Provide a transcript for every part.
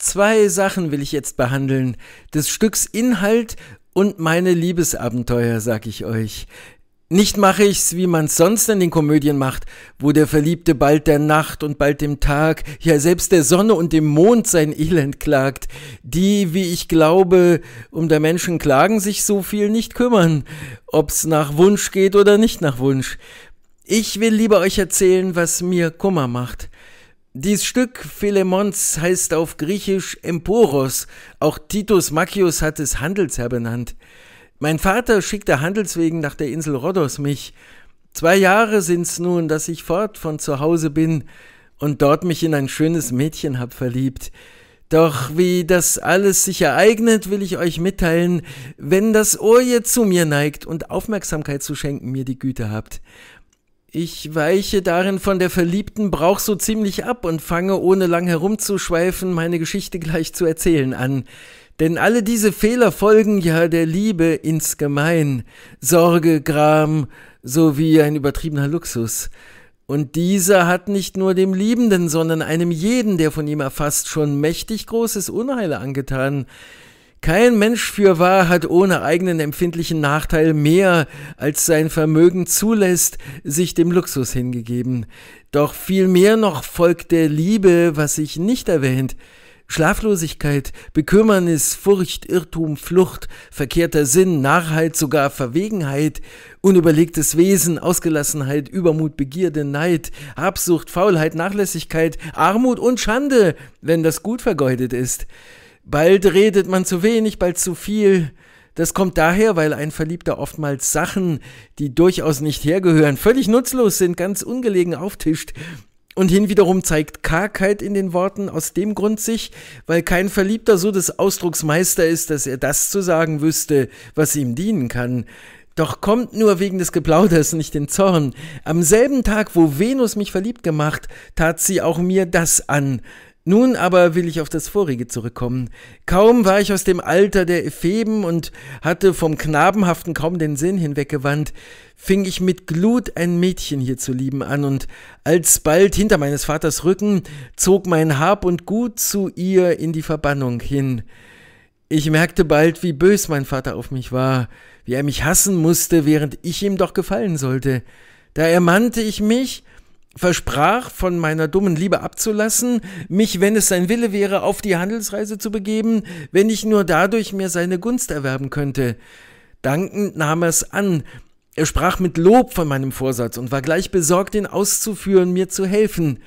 Zwei Sachen will ich jetzt behandeln. Des Stücks Inhalt und meine Liebesabenteuer, sag ich euch. Nicht mache ich's, wie man's sonst in den Komödien macht, wo der Verliebte bald der Nacht und bald dem Tag, ja selbst der Sonne und dem Mond sein Elend klagt, die, wie ich glaube, um der Menschen klagen sich so viel nicht kümmern, ob's nach Wunsch geht oder nicht nach Wunsch. Ich will lieber euch erzählen, was mir Kummer macht. Dies Stück Philemons heißt auf Griechisch Emporos. Auch Titus Macchius hat es Handelsherr benannt. Mein Vater schickte handelswegen nach der Insel Rhodos mich. Zwei Jahre sind's nun, dass ich fort von zu Hause bin und dort mich in ein schönes Mädchen hab verliebt. Doch wie das alles sich ereignet, will ich euch mitteilen, wenn das Ohr ihr zu mir neigt und Aufmerksamkeit zu schenken mir die Güte habt. Ich weiche darin von der verliebten Brauch so ziemlich ab und fange, ohne lang herumzuschweifen, meine Geschichte gleich zu erzählen an. Denn alle diese Fehler folgen ja der Liebe insgemein. Sorge, Gram, sowie ein übertriebener Luxus. Und dieser hat nicht nur dem Liebenden, sondern einem jeden, der von ihm erfasst, schon mächtig großes Unheil angetan. Kein Mensch für wahr hat ohne eigenen empfindlichen Nachteil mehr, als sein Vermögen zulässt, sich dem Luxus hingegeben. Doch viel mehr noch folgt der Liebe, was sich nicht erwähnt. Schlaflosigkeit, Bekümmernis, Furcht, Irrtum, Flucht, verkehrter Sinn, Narrheit, sogar Verwegenheit, unüberlegtes Wesen, Ausgelassenheit, Übermut, Begierde, Neid, Habsucht, Faulheit, Nachlässigkeit, Armut und Schande, wenn das gut vergeudet ist. Bald redet man zu wenig, bald zu viel. Das kommt daher, weil ein Verliebter oftmals Sachen, die durchaus nicht hergehören, völlig nutzlos sind, ganz ungelegen auftischt. Und hinwiederum zeigt Kargheit in den Worten aus dem Grund sich, weil kein Verliebter so des Ausdrucks Meister ist, dass er das zu sagen wüsste, was ihm dienen kann. Doch kommt nur wegen des Geplauders nicht in Zorn. Am selben Tag, wo Venus mich verliebt gemacht, tat sie auch mir das an. Nun aber will ich auf das vorige zurückkommen. Kaum war ich aus dem Alter der Epheben und hatte vom Knabenhaften kaum den Sinn hinweggewandt, fing ich mit Glut ein Mädchen hier zu lieben an und alsbald hinter meines Vaters Rücken zog mein Hab und Gut zu ihr in die Verbannung hin. Ich merkte bald, wie bös mein Vater auf mich war, wie er mich hassen musste, während ich ihm doch gefallen sollte. Da ermannte ich mich versprach, von meiner dummen Liebe abzulassen, mich, wenn es sein Wille wäre, auf die Handelsreise zu begeben, wenn ich nur dadurch mir seine Gunst erwerben könnte. Dankend nahm er es an. Er sprach mit Lob von meinem Vorsatz und war gleich besorgt, ihn auszuführen, mir zu helfen.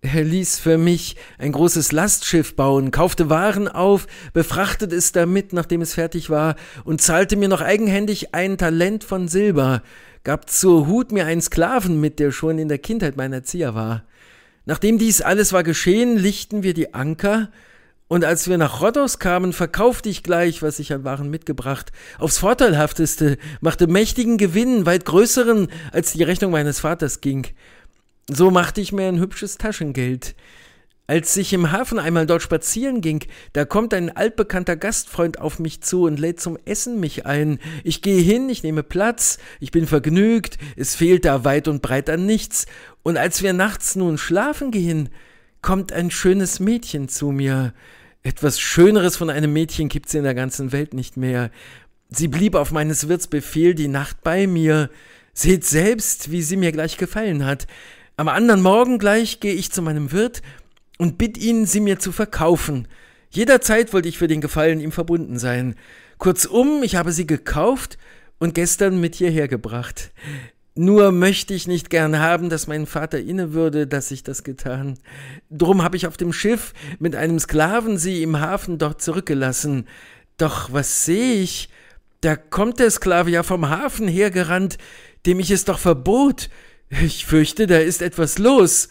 Er ließ für mich ein großes Lastschiff bauen, kaufte Waren auf, befrachtete es damit, nachdem es fertig war, und zahlte mir noch eigenhändig ein Talent von Silber gab zur Hut mir einen Sklaven mit, der schon in der Kindheit mein Erzieher war. Nachdem dies alles war geschehen, lichten wir die Anker, und als wir nach Rhodos kamen, verkaufte ich gleich, was ich an Waren mitgebracht, aufs Vorteilhafteste, machte mächtigen Gewinn, weit größeren, als die Rechnung meines Vaters ging. So machte ich mir ein hübsches Taschengeld. Als ich im Hafen einmal dort spazieren ging, da kommt ein altbekannter Gastfreund auf mich zu und lädt zum Essen mich ein. Ich gehe hin, ich nehme Platz, ich bin vergnügt, es fehlt da weit und breit an nichts. Und als wir nachts nun schlafen gehen, kommt ein schönes Mädchen zu mir. Etwas Schöneres von einem Mädchen gibt's in der ganzen Welt nicht mehr. Sie blieb auf meines Wirts Befehl die Nacht bei mir. Seht selbst, wie sie mir gleich gefallen hat. Am anderen Morgen gleich gehe ich zu meinem Wirt, und bitt ihn, sie mir zu verkaufen. Jederzeit wollte ich für den Gefallen ihm verbunden sein. Kurzum, ich habe sie gekauft und gestern mit hierher gebracht. Nur möchte ich nicht gern haben, dass mein Vater inne würde, dass ich das getan. Drum habe ich auf dem Schiff mit einem Sklaven sie im Hafen dort zurückgelassen. Doch was sehe ich? Da kommt der Sklave ja vom Hafen hergerannt, dem ich es doch verbot. Ich fürchte, da ist etwas los.